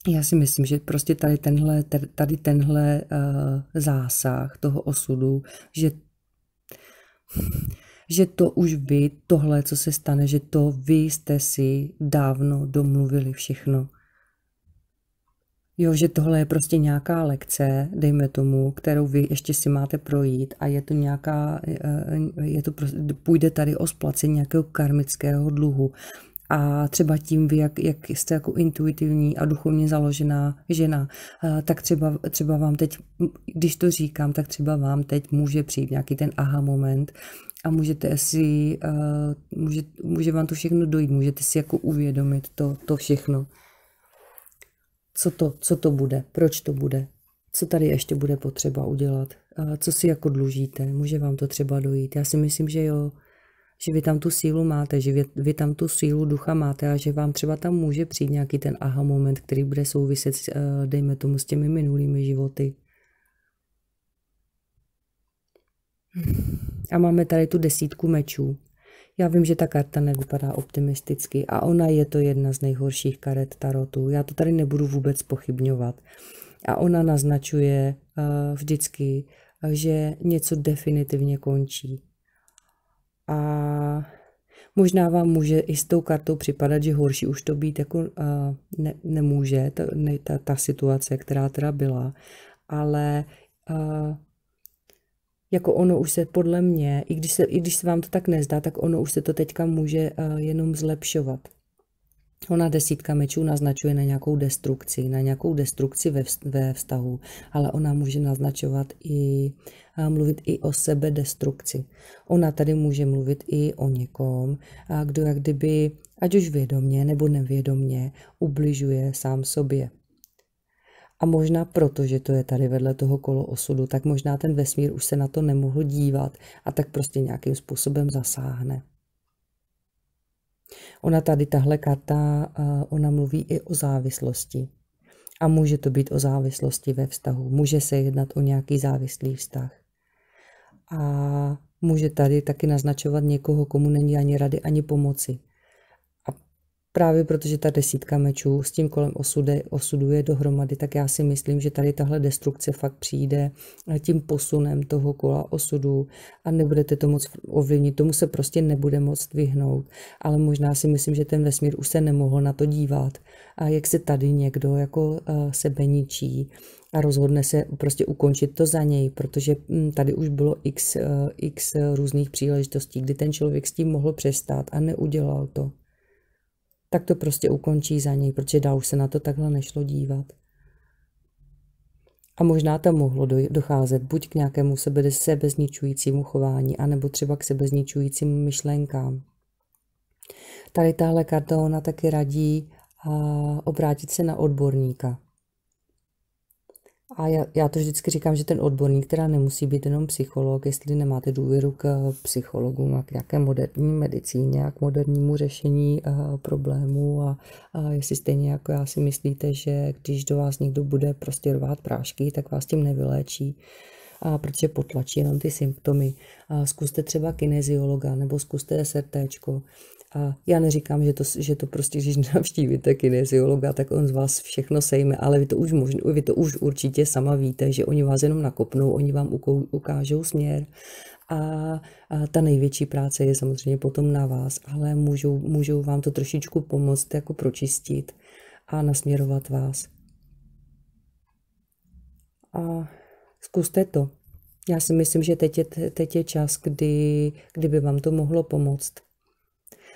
Já si myslím, že prostě tady tenhle, tady tenhle uh, zásah toho osudu, že že to už vy, tohle, co se stane, že to vy jste si dávno domluvili všechno. Jo, že tohle je prostě nějaká lekce, dejme tomu, kterou vy ještě si máte projít a je to nějaká, eh, je to prostě, půjde tady o splacení nějakého karmického dluhu a třeba tím vy, jak, jak jste jako intuitivní a duchovně založená žena, tak třeba, třeba vám teď, když to říkám, tak třeba vám teď může přijít nějaký ten aha moment a můžete si, může, může vám to všechno dojít, můžete si jako uvědomit to, to všechno. Co to, co to bude, proč to bude, co tady ještě bude potřeba udělat, co si jako dlužíte, může vám to třeba dojít. Já si myslím, že jo, že vy tam tu sílu máte, že vy, vy tam tu sílu ducha máte a že vám třeba tam může přijít nějaký ten aha moment, který bude souviset, eh, dejme tomu, s těmi minulými životy. A máme tady tu desítku mečů. Já vím, že ta karta nevypadá optimisticky a ona je to jedna z nejhorších karet tarotu. Já to tady nebudu vůbec pochybňovat. A ona naznačuje uh, vždycky, že něco definitivně končí a možná vám může i s tou kartou připadat, že horší už to být jako uh, ne, nemůže, ta, ne, ta, ta situace, která teda byla, ale uh, jako ono už se podle mě, i když se, i když se vám to tak nezdá, tak ono už se to teďka může uh, jenom zlepšovat. Ona desítka mečů naznačuje na nějakou destrukci, na nějakou destrukci ve, vztahu, ale ona může naznačovat i, mluvit i o sebe destrukci. Ona tady může mluvit i o někom, kdo jak kdyby, ať už vědomně nebo nevědomně, ubližuje sám sobě. A možná proto, že to je tady vedle toho kolo osudu, tak možná ten vesmír už se na to nemohl dívat a tak prostě nějakým způsobem zasáhne. Ona tady, tahle karta, eh, ona mluví i o závislosti. A může to být o závislosti ve vztahu. Může se jednat o nějaký závislý vztah. A může tady taky naznačovat někoho, komu není ani rady, ani pomoci právě protože ta desítka mečů s tím kolem osude, osudu je dohromady, tak já si myslím, že tady tahle destrukce fakt přijde tím posunem toho kola osudu a nebudete to moc ovlivnit, tomu se prostě nebude moc vyhnout, ale možná si myslím, že ten vesmír už se nemohl na to dívat a jak se tady někdo jako eh, sebe ničí a rozhodne se prostě ukončit to za něj, protože hm, tady už bylo x, eh, x různých příležitostí, kdy ten člověk s tím mohl přestat a neudělal to tak to prostě ukončí za něj, protože dál už se na to takhle nešlo dívat. A možná tam mohlo docházet buď k nějakému sebezničujícímu chování, anebo třeba k sebezničujícím myšlenkám. Tady tahle karta ona taky radí a obrátit se na odborníka. A já, já to vždycky říkám, že ten odborník, která nemusí být jenom psycholog, jestli nemáte důvěru k eh, psychologům a k nějaké moderní medicíně a k modernímu řešení a, eh, problémů a, a jestli stejně jako já si myslíte, že když do vás někdo bude prostě rvát prášky, tak vás tím nevyléčí, a protože potlačí jenom ty symptomy. A zkuste třeba kineziologa nebo zkuste SRT, a já neříkám, že to, že to prostě, když navštívíte kineziologa, tak on z vás všechno sejme, ale vy to už, možný, vy to už určitě sama víte, že oni vás jenom nakopnou, oni vám ukážou směr a, a ta největší práce je samozřejmě potom na vás, ale můžou, můžou vám to trošičku pomoct jako pročistit a nasměrovat vás. A zkuste to. Já si myslím, že teď je, teď je čas, kdy, kdyby vám to mohlo pomoct.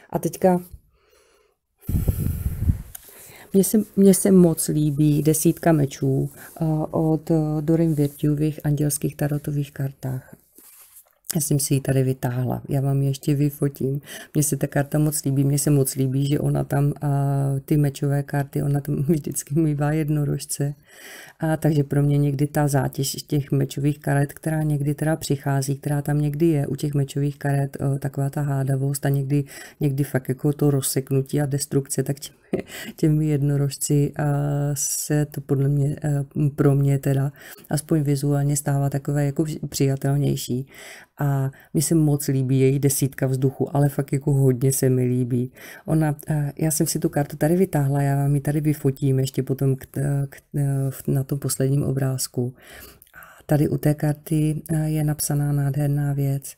A teďka mně se, mně se moc líbí desítka mečů eh, od eh, Dorin Virtuových andělských tarotových kartách. Já jsem si ji tady vytáhla, já vám ji ještě vyfotím. Mně se ta karta moc líbí, mně se moc líbí, že ona tam a ty mečové karty, ona tam vždycky mývá jednorožce. A takže pro mě někdy ta zátěž těch mečových karet, která někdy teda přichází, která tam někdy je, u těch mečových karet taková ta hádavost a někdy, někdy fakt jako to rozseknutí a destrukce, tak těmi, těmi jednorožci a se to podle mě, e, pro mě teda aspoň vizuálně stává takové jako přijatelnější a mi se moc líbí její desítka vzduchu, ale fakt jako hodně se mi líbí. Ona, já jsem si tu kartu tady vytáhla, já vám ji tady vyfotím ještě potom k, k, e, na tom posledním obrázku. A tady u té karty e, je napsaná nádherná věc.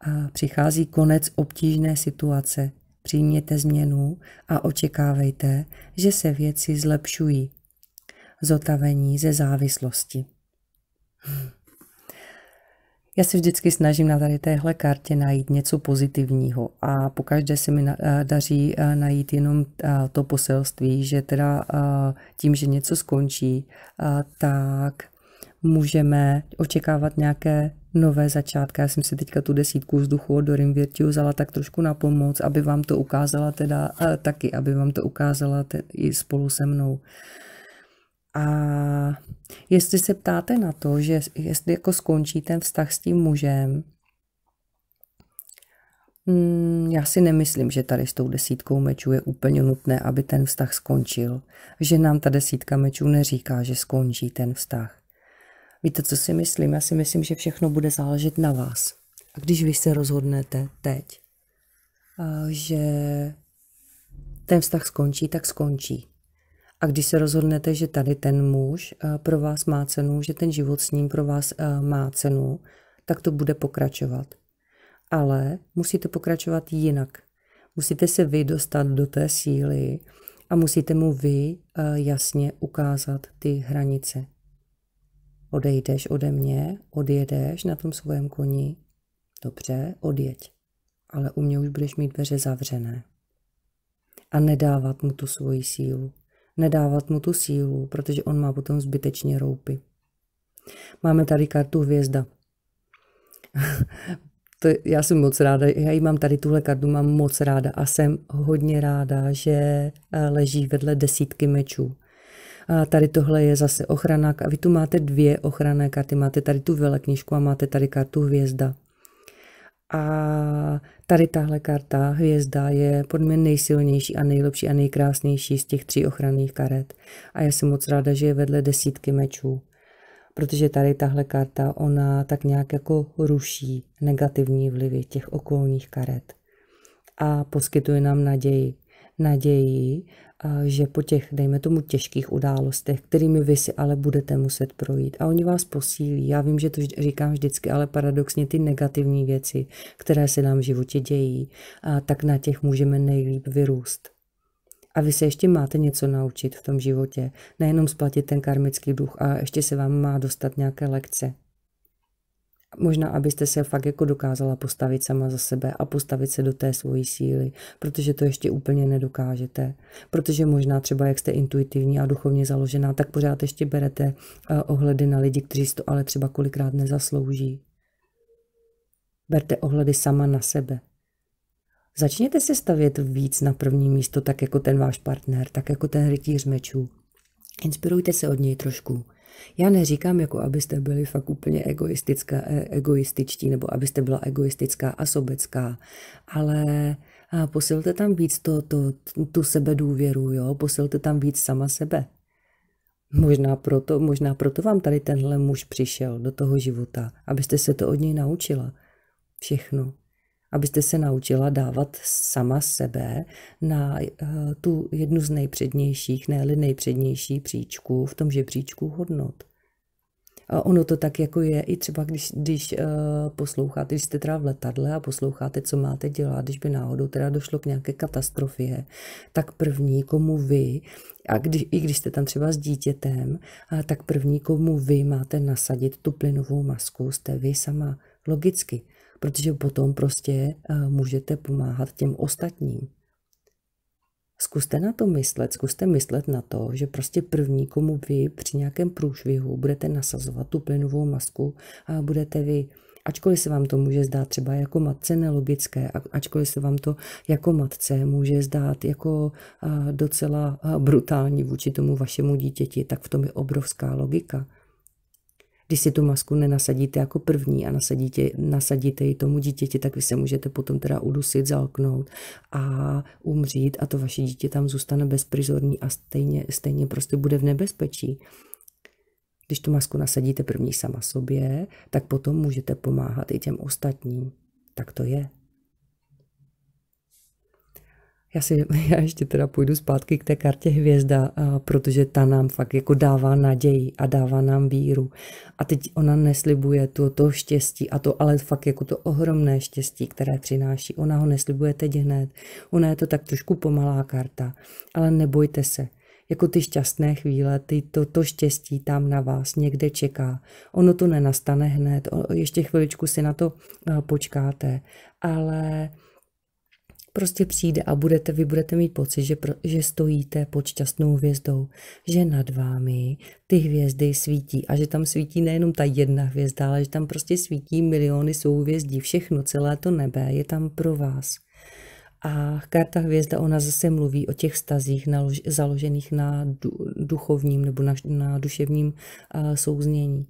A přichází konec obtížné situace. Přijměte změnu a očekávejte, že se věci zlepšují. Zotavení ze závislosti. Hmm. Já si vždycky snažím na tady téhle kartě najít něco pozitivního a pokaždé se mi eh, daří eh, najít jenom eh, to poselství, že teda tím, že něco skončí, tak můžeme očekávat nějaké nové začátky. Já jsem si teďka tu desítku vzduchu od Dorim Virtue vzala tak trošku na pomoc, aby vám to ukázala teda taky, aby vám to ukázala i spolu se mnou. A jestli se ptáte na to, že jestli jako skončí ten vztah s tím mužem, mm, já si nemyslím, že tady s tou desítkou mečů je úplně nutné, aby ten vztah skončil. Že nám ta desítka mečů neříká, že skončí ten vztah. Víte, co si myslím? Já si myslím, že všechno bude záležet na vás. A když vy se rozhodnete teď, eh, že ten vztah skončí, tak skončí. A když se rozhodnete, že tady ten muž eh, pro vás má cenu, že ten život s ním pro vás eh, má cenu, tak to bude pokračovat. Ale musíte pokračovat jinak. Musíte se vy dostat do té síly a musíte mu vy eh, jasně ukázat ty hranice. Odejdeš ode mě, odjedeš na tom svém koni. Dobře, odjeď. Ale u mě už budeš mít dveře zavřené. A nedávat mu tu svoji sílu nedávat mu tu sílu, protože on má potom zbytečně roupy. Máme tady kartu hvězda. to, já jsem moc ráda, já ji mám tady, tuhle kartu mám moc ráda a jsem hodně ráda, že eh, leží vedle desítky mečů. A tady tohle je zase ochrana. A vy tu máte dvě ochranné karty. Máte tady tu veleknižku a máte tady kartu hvězda. A tady tahle karta, hvězda, je podle mě nejsilnější a nejlepší a nejkrásnější z těch tří ochranných karet. A já jsem moc ráda, že je vedle desítky mečů. Protože tady tahle karta, ona tak nějak jako ruší negativní vlivy těch okolních karet. A poskytuje nám naději. Naději, že po těch, dejme tomu, těžkých událostech, kterými vy si ale budete muset projít a oni vás posílí. Já vím, že to říkám vždycky, ale paradoxně ty negativní věci, které se nám v životě dějí, tak na těch můžeme nejlíp vyrůst. A vy se ještě máte něco naučit v tom životě, nejenom splatit ten karmický duch a ještě se vám má dostat nějaké lekce. Možná, abyste se fakt jako dokázala postavit sama za sebe a postavit se do té svojí síly, protože to ještě úplně nedokážete. Protože možná třeba, jak jste intuitivní a duchovně založená, tak pořád ještě berete eh, ohledy na lidi, kteří si to ale třeba kolikrát nezaslouží. Berte ohledy sama na sebe. Začněte se stavět víc na první místo, tak jako ten váš partner, tak jako ten rytíř mečů. Inspirujte se od něj trošku. Já neříkám, jako abyste byli fakt úplně egoistická, e, egoističtí nebo abyste byla egoistická a sobecká, ale posilte tam víc to, to, tu sebedůvěru, jo? posilte tam víc sama sebe. Možná proto, možná proto vám tady tenhle muž přišel do toho života, abyste se to od něj naučila. Všechno abyste se naučila dávat sama sebe na eh, tu jednu z nejpřednějších, ne nejpřednější příčku v tom žebříčku hodnot. A ono to tak jako je i třeba, když, když eh, posloucháte, když jste teda v letadle a posloucháte, co máte dělat, když by náhodou teda došlo k nějaké katastrofě, tak první, komu vy, a když, i když jste tam třeba s dítětem, a tak první, komu vy máte nasadit tu plynovou masku, jste vy sama logicky protože potom prostě eh, můžete pomáhat těm ostatním. Zkuste na to myslet, zkuste myslet na to, že prostě první, komu vy při nějakém průšvihu budete nasazovat tu plynovou masku a budete vy, ačkoliv se vám to může zdát třeba jako matce nelogické, ačkoliv se vám to jako matce může zdát jako eh, docela eh, brutální vůči tomu vašemu dítěti, tak v tom je obrovská logika. Když si tu masku nenasadíte jako první a nasadíte, nasadíte ji tomu dítěti, tak vy se můžete potom teda udusit, zalknout a umřít a to vaše dítě tam zůstane bezprizorní a stejně, stejně prostě bude v nebezpečí. Když tu masku nasadíte první sama sobě, tak potom můžete pomáhat i těm ostatním. Tak to je. Já, si, já ještě teda půjdu zpátky k té kartě hvězda, protože ta nám fakt jako dává naději a dává nám víru. A teď ona neslibuje to, to štěstí a to ale fakt jako to ohromné štěstí, které přináší. Ona ho neslibuje teď hned. Ona je to tak trošku pomalá karta, ale nebojte se. Jako ty šťastné chvíle, ty, to, to štěstí tam na vás někde čeká. Ono to nenastane hned, ještě chviličku si na to počkáte, ale prostě přijde a budete, vy budete mít pocit, že, pro, že stojíte pod šťastnou hvězdou, že nad vámi ty hvězdy svítí a že tam svítí nejenom ta jedna hvězda, ale že tam prostě svítí miliony souhvězdí, všechno, celé to nebe je tam pro vás. A karta hvězda, ona zase mluví o těch stazích nalož, založených na duchovním nebo na, na duševním uh, souznění.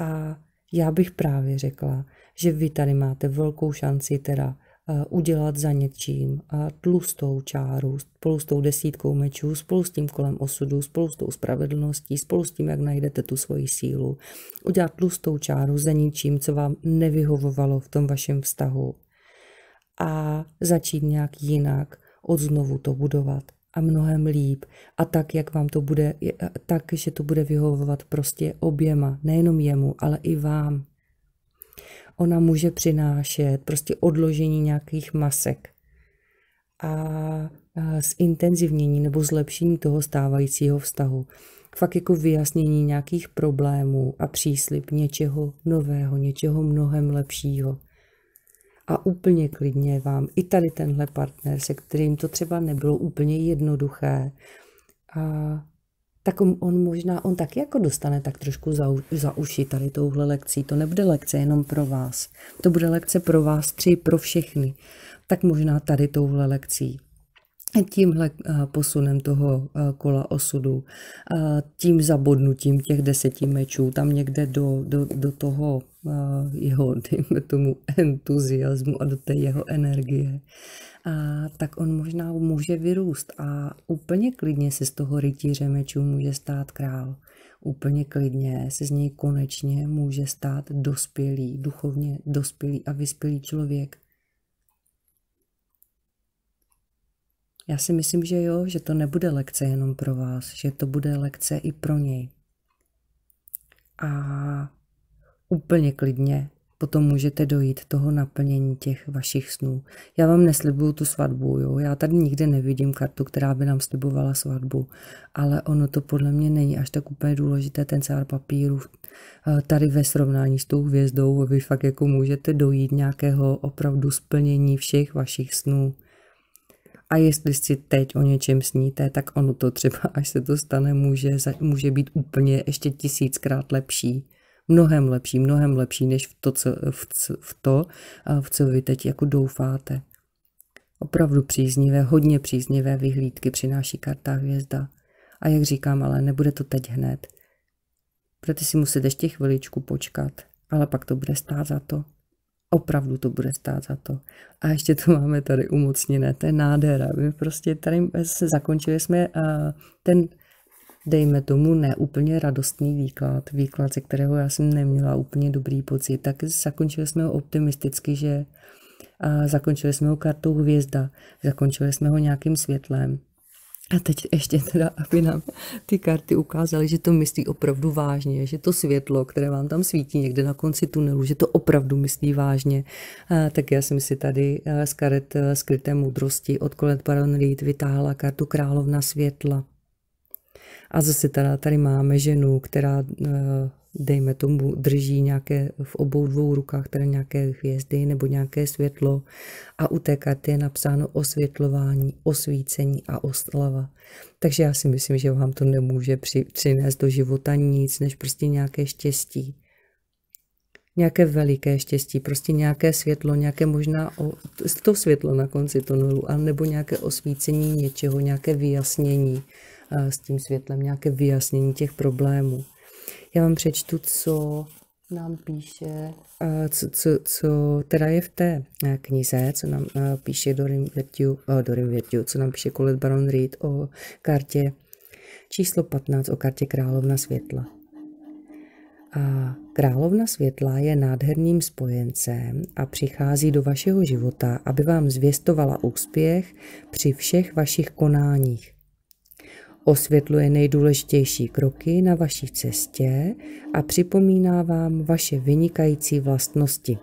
A já bych právě řekla, že vy tady máte velkou šanci teda Eh, udělat za něčím a tlustou čáru, spolu s tou desítkou mečů, spolu s tím kolem osudu, spolu s tou spravedlností, spolu s tím, jak najdete tu svoji sílu. Udělat tlustou čáru za něčím, co vám nevyhovovalo v tom vašem vztahu a začít nějak jinak od znovu to budovat a mnohem líp a tak, jak vám to bude, eh, tak, že to bude vyhovovat prostě oběma, nejenom jemu, ale i vám ona může přinášet prostě odložení nějakých masek a zintenzivnění nebo zlepšení toho stávajícího vztahu. Fakt jako vyjasnění nějakých problémů a příslip něčeho nového, něčeho mnohem lepšího. A úplně klidně vám i tady tenhle partner, se kterým to třeba nebylo úplně jednoduché, a tak on možná, on taky jako dostane tak trošku za, za uši tady touhle lekcí. To nebude lekce jenom pro vás. To bude lekce pro vás tři, pro všechny. Tak možná tady touhle lekcí tímhle eh, posunem toho eh, kola osudu, eh, tím zabodnutím těch deseti mečů tam někde do, do, do toho jeho, dejme tomu, entuziasmu a do té jeho energie, a tak on možná může vyrůst a úplně klidně se z toho rytíře mečů může stát král. Úplně klidně se z něj konečně může stát dospělý, duchovně dospělý a vyspělý člověk, Já si myslím, že jo, že to nebude lekce jenom pro vás, že to bude lekce i pro něj. A úplně klidně potom můžete dojít toho naplnění těch vašich snů. Já vám neslibuju tu svatbu, jo? já tady nikde nevidím kartu, která by nám slibovala svatbu, ale ono to podle mě není až tak úplně důležité, ten cár papíru eh, tady ve srovnání s tou hvězdou, vy fakt jako můžete dojít nějakého opravdu splnění všech vašich snů. A jestli si teď o něčem sníte, tak ono to třeba, až se to stane, může, může být úplně ještě tisíckrát lepší. Mnohem lepší, mnohem lepší, než v to, co, v, v to, v co vy teď jako doufáte. Opravdu příznivé, hodně příznivé vyhlídky přináší karta hvězda. A jak říkám, ale nebude to teď hned. Budete si muset ještě chviličku počkat, ale pak to bude stát za to. Opravdu to bude stát za to. A ještě to máme tady umocněné, to je nádhera. My prostě tady se zakončili jsme ten, dejme tomu, neúplně radostný výklad, výklad, ze kterého já jsem neměla úplně dobrý pocit, tak zakončili jsme ho optimisticky, že a zakončili jsme ho kartou hvězda, zakončili jsme ho nějakým světlem. A teď ještě teda, aby nám ty karty ukázaly, že to myslí opravdu vážně, že to světlo, které vám tam svítí někde na konci tunelu, že to opravdu myslí vážně. A, tak já jsem si tady eh, z karet eh, skryté moudrosti od Colette Baron Reed vytáhla kartu Královna světla. A zase teda tady máme ženu, která eh, dejme tomu, drží nějaké v obou dvou rukách teda nějaké hvězdy nebo nějaké světlo a u té karty je napsáno osvětlování, osvícení a oslava. Takže já si myslím, že vám to nemůže při, přinést do života nic, než prostě nějaké štěstí. Nějaké veliké štěstí, prostě nějaké světlo, nějaké možná o, to světlo na konci tunelu, nebo nějaké osvícení něčeho, nějaké vyjasnění s tím světlem, nějaké vyjasnění těch problémů. Já vám přečtu, co nám píše, eh, co, co, co teda je v té eh, knize, co nám eh, píše Dorin Virtue, Dorin Virtue co nám píše Colette Baron Reed o kartě číslo 15, o kartě Královna světla. A královna světla je nádherným spojencem a přichází do vašeho života, aby vám zvěstovala úspěch při všech vašich konáních. Osvětluje nejdůležitější kroky na vaší cestě a připomíná vám vaše vynikající vlastnosti.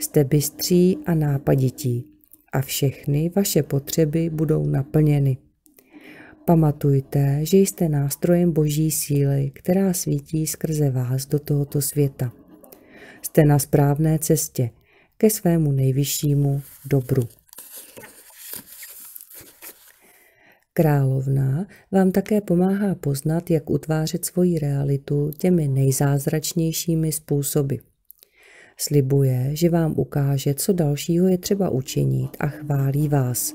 Jste bystří a nápadití a všechny vaše potřeby budou naplněny. Pamatujte, že jste nástrojem boží síly, která svítí skrze vás do tohoto světa. Jste na správné cestě ke svému nejvyššímu dobru. Královna vám také pomáhá poznat, jak utvářet svoji realitu těmi nejzázračnějšími způsoby. Slibuje, že vám ukáže, co dalšího je třeba učinit a chválí vás,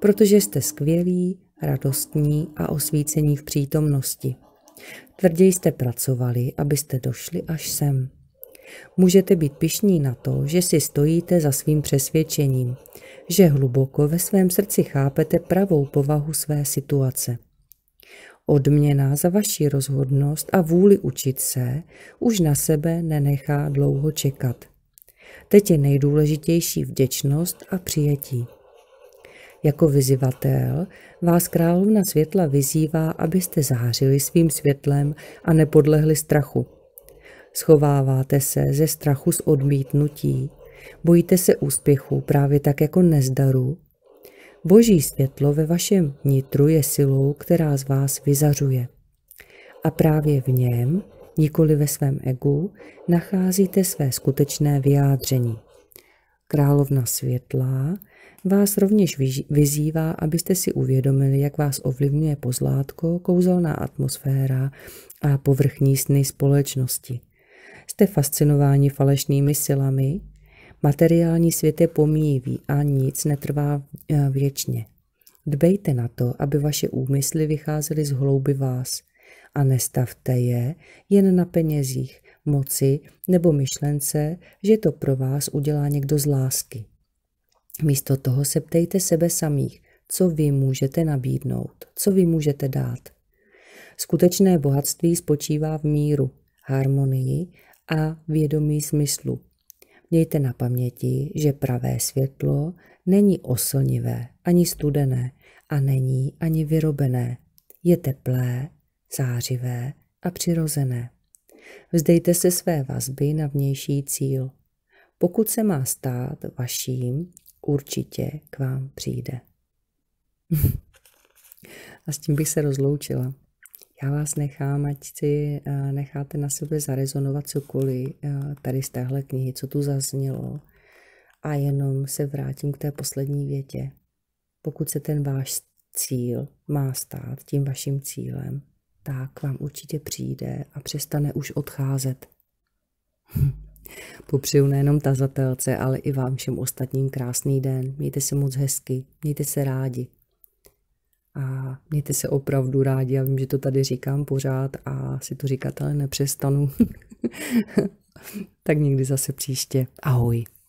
protože jste skvělí, radostní a osvícení v přítomnosti. Tvrději jste pracovali, abyste došli až sem. Můžete být pišní na to, že si stojíte za svým přesvědčením, že hluboko ve svém srdci chápete pravou povahu své situace. Odměna za vaši rozhodnost a vůli učit se už na sebe nenechá dlouho čekat. Teď je nejdůležitější vděčnost a přijetí. Jako vyzývatel vás královna světla vyzývá, abyste zářili svým světlem a nepodlehli strachu – Schováváte se ze strachu z odmítnutí. Bojíte se úspěchu právě tak jako nezdaru. Boží světlo ve vašem nitru je silou, která z vás vyzařuje. A právě v něm, nikoli ve svém egu, nacházíte své skutečné vyjádření. Královna světla vás rovněž vyzývá, abyste si uvědomili, jak vás ovlivňuje pozlátko, kouzelná atmosféra a povrchní sny společnosti. Jste fascinováni falešnými silami? Materiální svět je pomíjivý a nic netrvá e, věčně. Dbejte na to, aby vaše úmysly vycházely z hlouby vás a nestavte je jen na penězích, moci nebo myšlence, že to pro vás udělá někdo z lásky. Místo toho se ptejte sebe samých, co vy můžete nabídnout, co vy můžete dát. Skutečné bohatství spočívá v míru, harmonii a vědomí smyslu. Mějte na paměti, že pravé světlo není oslnivé ani studené a není ani vyrobené. Je teplé, zářivé a přirozené. Vzdejte se své vazby na vnější cíl. Pokud se má stát vaším, určitě k vám přijde. a s tím bych se rozloučila. Já vás nechám, ať si eh, necháte na sebe zarezonovat cokoliv eh, tady z téhle knihy, co tu zaznělo. A jenom se vrátím k té poslední větě. Pokud se ten váš cíl má stát tím vaším cílem, tak vám určitě přijde a přestane už odcházet. Popřeju nejenom tazatelce, ale i vám všem ostatním krásný den. Mějte se moc hezky, mějte se rádi a mějte se opravdu rádi. Já vím, že to tady říkám pořád a si to říkat, ale nepřestanu. tak někdy zase příště. Ahoj.